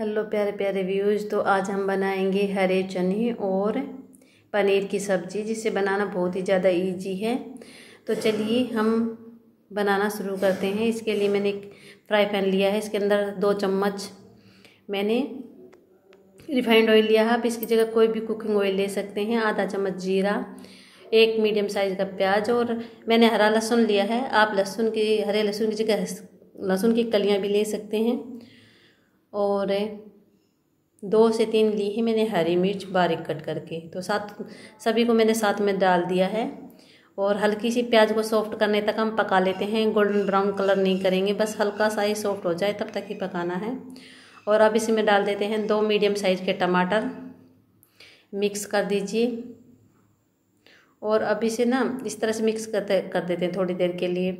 hello प्यारे प्यारे views तो आज हम बनाएंगे हरे चने और पनीर की सब्ज़ी जिसे बनाना बहुत ही ज़्यादा इजी है तो चलिए हम बनाना शुरू करते हैं इसके लिए मैंने एक फ्राई पैन लिया है इसके अंदर दो चम्मच मैंने रिफाइंड ऑयल लिया है आप इसकी जगह कोई भी कुकिंग ऑयल ले सकते हैं आधा चम्मच जीरा एक मीडियम साइज़ का प्याज और मैंने हरा लहसुन लिया है आप लहसुन की हरे लहसुन की जगह लहसुन की कलियाँ भी ले सकते हैं और दो से तीन ली है मैंने हरी मिर्च बारीक कट करके तो साथ सभी को मैंने साथ में डाल दिया है और हल्की सी प्याज को सॉफ्ट करने तक हम पका लेते हैं गोल्डन ब्राउन कलर नहीं करेंगे बस हल्का सा ही सॉफ्ट हो जाए तब तक ही पकाना है और अब इसमें डाल देते हैं दो मीडियम साइज़ के टमाटर मिक्स कर दीजिए और अब इसे ना इस तरह से मिक्स करते कर देते हैं थोड़ी देर के लिए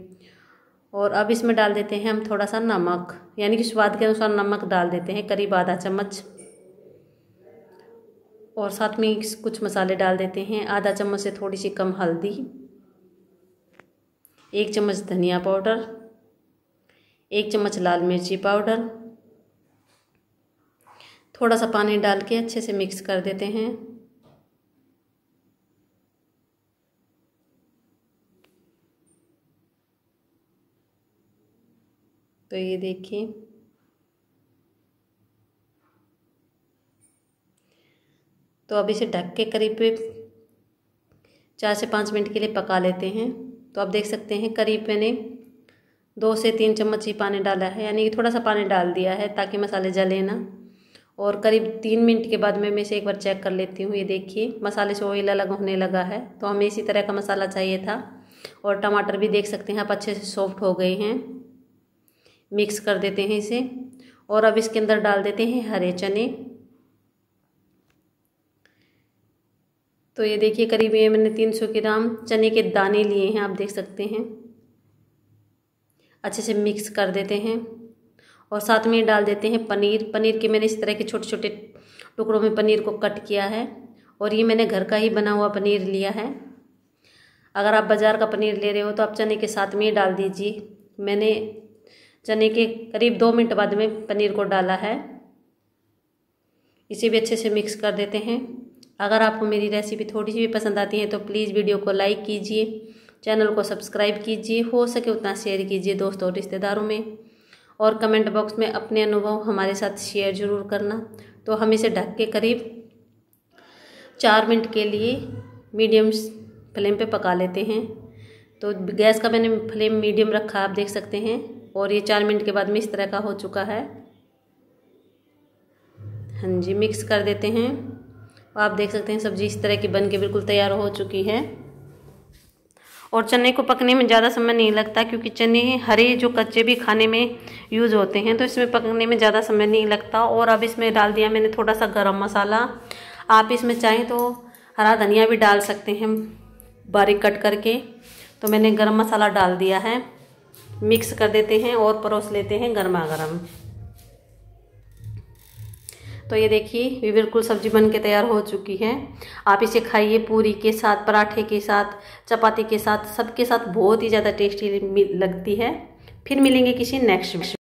और अब इसमें डाल देते हैं हम थोड़ा सा नमक यानी कि स्वाद के अनुसार नमक डाल देते हैं करीब आधा चम्मच और साथ में कुछ मसाले डाल देते हैं आधा चम्मच से थोड़ी सी कम हल्दी एक चम्मच धनिया पाउडर एक चम्मच लाल मिर्ची पाउडर थोड़ा सा पानी डाल के अच्छे से मिक्स कर देते हैं तो ये देखिए तो अब इसे ढक के करीब चार से पाँच मिनट के लिए पका लेते हैं तो आप देख सकते हैं करीब मैंने दो से तीन चम्मच ही पानी डाला है यानी कि थोड़ा सा पानी डाल दिया है ताकि मसाले जले ना और करीब तीन मिनट के बाद में मैं इसे एक बार चेक कर लेती हूँ ये देखिए मसाले से ऑयल अलग होने लगा है तो हमें इसी तरह का मसाला चाहिए था और टमाटर भी देख सकते हैं आप अच्छे से सॉफ्ट हो गए हैं मिक्स कर देते हैं इसे और अब इसके अंदर डाल देते हैं हरे चने तो ये देखिए करीब ये मैंने तीन सौ ग्राम चने के दाने लिए हैं आप देख सकते हैं अच्छे से मिक्स कर देते हैं और साथ में डाल देते हैं पनीर पनीर के मैंने इस तरह के छोटे छोटे टुकड़ों में पनीर को कट किया है और ये मैंने घर का ही बना हुआ पनीर लिया है अगर आप बाज़ार का पनीर ले रहे हो तो आप चने के साथ में ही डाल दीजिए मैंने चने के करीब दो मिनट बाद में पनीर को डाला है इसे भी अच्छे से मिक्स कर देते हैं अगर आपको मेरी रेसिपी थोड़ी सी भी पसंद आती है तो प्लीज़ वीडियो को लाइक कीजिए चैनल को सब्सक्राइब कीजिए हो सके उतना शेयर कीजिए दोस्तों और रिश्तेदारों में और कमेंट बॉक्स में अपने अनुभव हमारे साथ शेयर ज़रूर करना तो हम इसे ढक के करीब चार मिनट के लिए मीडियम फ्लेम पे पका लेते हैं तो गैस का मैंने फ्लेम मीडियम रखा आप देख सकते हैं और ये चार मिनट के बाद में इस तरह का हो चुका है हाँ जी मिक्स कर देते हैं आप देख सकते हैं सब्जी इस तरह की बन के बिल्कुल तैयार हो चुकी है और चने को पकने में ज़्यादा समय नहीं लगता क्योंकि चने हरे जो कच्चे भी खाने में यूज़ होते हैं तो इसमें पकने में ज़्यादा समय नहीं लगता और अब इसमें डाल दिया मैंने थोड़ा सा गरम मसाला आप इसमें चाहें तो हरा धनिया भी डाल सकते हैं बारीक कट करके तो मैंने गरम मसाला डाल दिया है मिक्स कर देते हैं और परोस लेते हैं गर्मा गर्म तो ये देखिए बिल्कुल सब्जी बन के तैयार हो चुकी है आप इसे खाइए पूरी के साथ पराठे के साथ चपाती के साथ सबके साथ बहुत ही ज़्यादा टेस्टी लगती है फिर मिलेंगे किसी नेक्स्ट